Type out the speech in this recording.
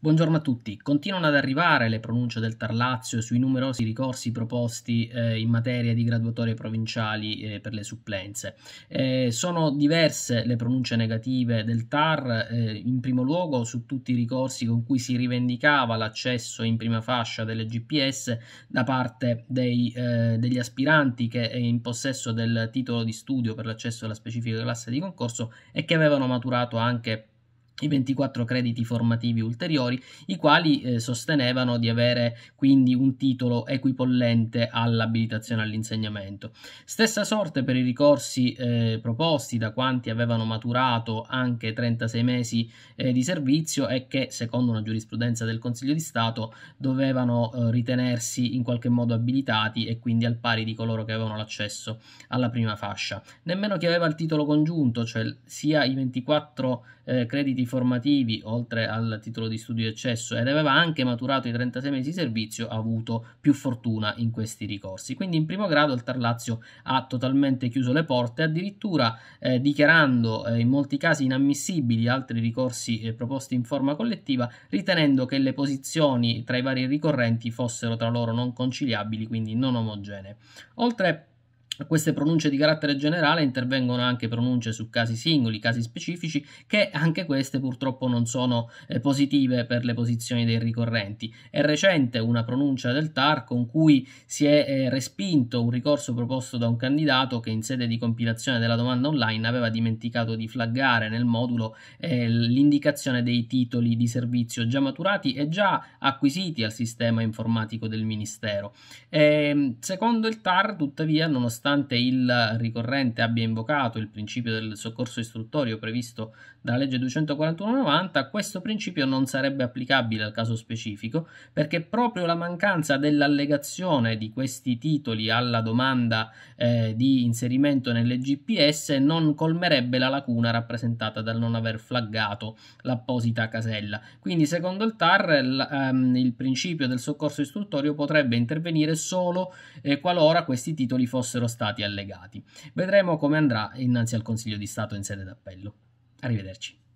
Buongiorno a tutti. Continuano ad arrivare le pronunce del Tar Lazio sui numerosi ricorsi proposti eh, in materia di graduatorie provinciali eh, per le supplenze. Eh, sono diverse le pronunce negative del Tar, eh, in primo luogo su tutti i ricorsi con cui si rivendicava l'accesso in prima fascia delle GPS da parte dei, eh, degli aspiranti che è eh, in possesso del titolo di studio per l'accesso alla specifica classe di concorso e che avevano maturato anche i 24 crediti formativi ulteriori, i quali eh, sostenevano di avere quindi un titolo equipollente all'abilitazione all'insegnamento. Stessa sorte per i ricorsi eh, proposti da quanti avevano maturato anche 36 mesi eh, di servizio e che, secondo una giurisprudenza del Consiglio di Stato, dovevano eh, ritenersi in qualche modo abilitati e quindi al pari di coloro che avevano l'accesso alla prima fascia. Nemmeno chi aveva il titolo congiunto, cioè sia i 24 eh, crediti formativi oltre al titolo di studio di accesso ed aveva anche maturato i 36 mesi di servizio, ha avuto più fortuna in questi ricorsi. Quindi in primo grado il Tarlazio ha totalmente chiuso le porte, addirittura eh, dichiarando eh, in molti casi inammissibili altri ricorsi eh, proposti in forma collettiva, ritenendo che le posizioni tra i vari ricorrenti fossero tra loro non conciliabili, quindi non omogenee. Oltre a queste pronunce di carattere generale intervengono anche pronunce su casi singoli, casi specifici, che anche queste purtroppo non sono eh, positive per le posizioni dei ricorrenti. È recente una pronuncia del TAR con cui si è eh, respinto un ricorso proposto da un candidato che in sede di compilazione della domanda online aveva dimenticato di flaggare nel modulo eh, l'indicazione dei titoli di servizio già maturati e già acquisiti al sistema informatico del Ministero. Ehm, secondo il TAR, tuttavia, nonostante nonostante il ricorrente abbia invocato il principio del soccorso istruttorio previsto dalla legge 241-90, questo principio non sarebbe applicabile al caso specifico perché proprio la mancanza dell'allegazione di questi titoli alla domanda eh, di inserimento nelle GPS non colmerebbe la lacuna rappresentata dal non aver flaggato l'apposita casella. Quindi secondo il TAR l, ehm, il principio del soccorso istruttorio potrebbe intervenire solo eh, qualora questi titoli fossero stati stati allegati. Vedremo come andrà innanzi al Consiglio di Stato in sede d'appello. Arrivederci.